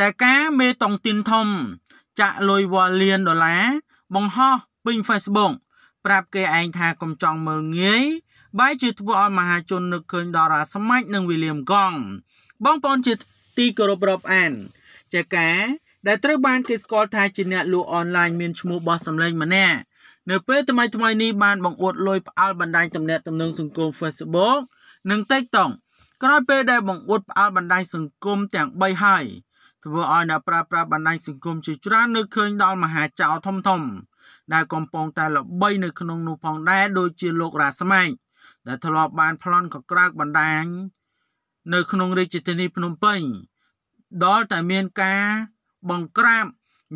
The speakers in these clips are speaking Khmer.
ចាការមេតុងទីនធំ ចាក់លុយវ៉ាលៀនដុល្លារបង្ហោះពេញ Facebook ប្រាប់គេឯងថាកំចង់មើលងាយបែរជាធ្វើឲ្យមហាជននឹកឃើញដល់រាស្មាច់និងវិលៀមកង បងប្អូនជាទីគោរពរាប់អានចាការដែលត្រូវបានគេស្គាល់ថាជាអ្នកលក់អនឡាញមានឈ្មោះបោះសម្លេងម្នាក់នៅពេលថ្មីថ្មីនេះបានបង្អួតលុយផ្អើលបណ្ដាញទំនាក់ទំនងសង្គម Facebook និង TikTok ក្រោយពេលដែលបង្អួតផ្អើលបណ្ដាញសង្គមទាំង3ហើយធ្វើឲ្យអ្នកប្រើប្រាស់បណ្ដាញសង្គមជាច្រើននៅឃើញដល់មហាចៅធំធំ ដែលកំពុងតែល្បីនៅក្នុងនោះផងដែរដូចជាលោករ៉ាស្មែកដែលធ្លាប់បានប្លន់កក្រើកបណ្ដាញនៅក្នុងរាជធានីភ្នំពេញដល់តែមានការបង្ក្រាប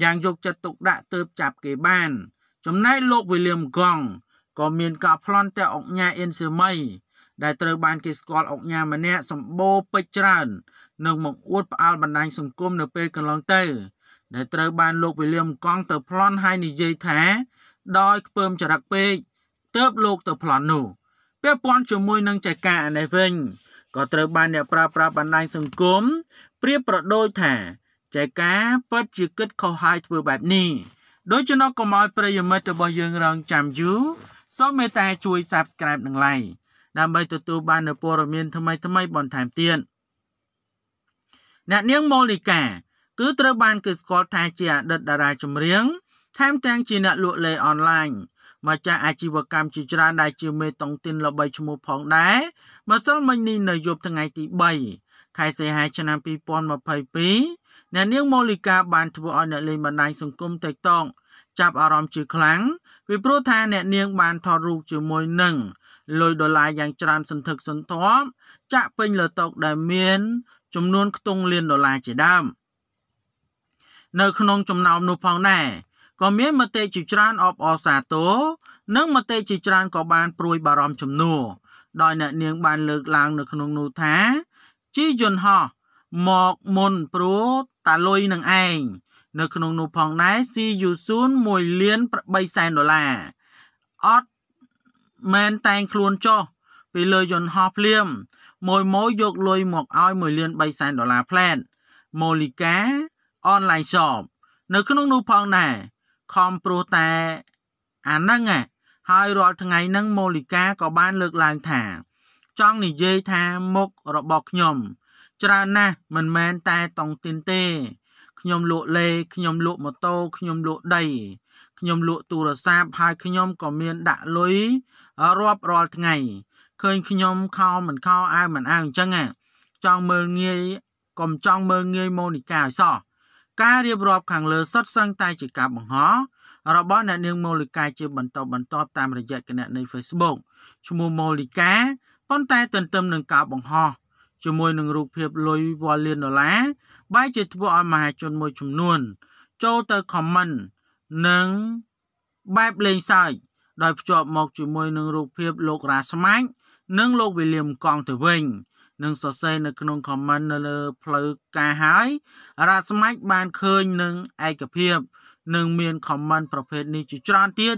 យ៉ាងយកចិត្តទុកដាក់ទើបចាប់គេបាន ចំណែកលោកវិលៀមកងក៏មានការប្លន់តែអង្គញាអ៊ិនសឺមី ដែលត្រូវបានគេស្គាល់អង្គញាម្នាក់សម្បូរពេជ្រច្រើននិងមកអួតផ្អើលបណ្ដាញសង្គមនៅពេលកន្លងទៅដែលត្រូវបានលោកវិលៀមកង់ទៅប្លន់ហើយនិយាយថា ដោយខ្ពើមចរិតពេកទៅបលោកទៅប្លន់នោះពាក់ព័ន្ធជាមួយនឹងចែកការនេះវិញក៏ត្រូវបានអ្នកប្រើប្រាស់បណ្ដាញសង្គមប្រៀបប្រដូចថាចែកការពិតជាគិតខុសហើយធ្វើបែបនេះដូច្នោះកុំឲ្យប្រិយមិត្តរបស់យើងរងចាំយូរសូមមេត្តាជួយ Subscribe និង Like ដើម្បីទទួលបាននូវព័ត៌មានថ្មីៗបន្ថែមទៀត។អ្នកនាងម៉ូលីកាគឺត្រូវបានគេស្គាល់ថាជាអតីតតារាចម្រៀងថែមទាំងជាអ្នកលក់លេអនឡាញម្ចាស់អាជីវកម្មជាច្រើនដែលជាមេតុងទីនល្បីឈ្មោះផងដែរម្សិលមិញនេះនៅយប់ថ្ងៃទី3ខែសីហាឆ្នាំ2022អ្នកនាងម៉ូលីកាបាន ធ្វើឲ្យអ្នកលេងបណ្ដាញសង្គម TikTok ចាប់អារម្មណ៍ជាខ្លាំងពីព្រោះថា អ្នកនាងបានថតរូបជាមួយនឹងលុយដុល្លារយ៉ាងច្រើនសន្ធឹកសន្ធាប់ចាក់ពេញលើតុដែលមានចំនួនខ្ទង់លានដុល្លារជាដើមនៅក្នុងចំណោមនោះផងដែរក៏មានមតិជាច្រើនអបអរសាទរនិងមតិជាច្រើនក៏បានព្រួយបារម្ភជំនួសដោយអ្នកនាងបានលើកឡើងនៅក្នុងនោះថាជីយន្តហោះមកមុនព្រោះតាលុយនឹងឯងនៅក្នុងនោះផងដែរស៊ីយូស៊ូន1លាន3សែនដុល្លារអត់មែនតែងខ្លួនចុះពីលើយន្តហោះភ្លាម មួយម៉ូយកលុយមកឲ្យ1លាន3សែនដុល្លារផ្លែតម៉ូលីកាអនឡាញ shop នៅក្នុងនោះផងដែរខំព្រោះតែអាហ្នឹងហើយរាល់ថ្ងៃហ្នឹងម៉ូលីកាក៏បាន លើកឡើងថា ចង់និយាយថាមុខរបស់ខ្ញុំ ច្រើនណាស់មិនមែនតែតង់ទីនទេខ្ញុំលក់លេខ្ញុំលក់ម៉ូតូខ្ញុំលក់ដីខ្ញុំលក់ទូរស័ព្ទហើយខ្ញុំក៏មានដាក់លុយរាប់រាល់ថ្ងៃឃើញខ្ញុំខោមិនខោអាវមិនអាវអញ្ចឹងចង់មើលងាយកុំចង់មើលងាយម៉ូនីកាឲ្យសោះការរៀបរាប់ ខាងលើសុទ្ធសឹងតែជាការបង្ហោះរបស់អ្នកនាងម៉ូលីកាជាបន្តបន្តតាមរយៈគណនី Facebook ឈ្មោះម៉ូលីកាប៉ុន្តែទន្ទឹមនឹងការបង្ហោះជាមួយនឹងរូបភាពលុយវ៉ាលៀនដុល្លារបែរជាធ្វើឲ្យមហាជនមួយចំនួនចូលទៅ comment និងបែបលេងសើចដោយភ្ជាប់មកជាមួយនឹងរូបភាពលោករាស្មាច់និងលោកវិលៀមកង់ទៅវិញនឹងសរសេរនៅក្នុង comment នៅលើផ្លូវការហើយរាស្មាច់បានឃើញនឹងឯកភាព នឹងមាន comment ប្រភេទនេះជាច្រើនទៀត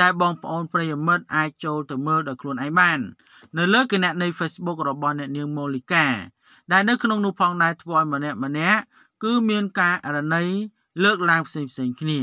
ដែលបងប្អូនប្រិយមិត្តអាចចូលទៅមើលដោយខ្លួនឯងបាន នៅលើគណនី Facebook របស់អ្នកនាងម៉ូលីកា ដែលនៅក្នុងនោះផងដែរធ្វើឲ្យម្នាក់ម្នាក់គឺមានការរណីលើកឡើងផ្សេងៗគ្នា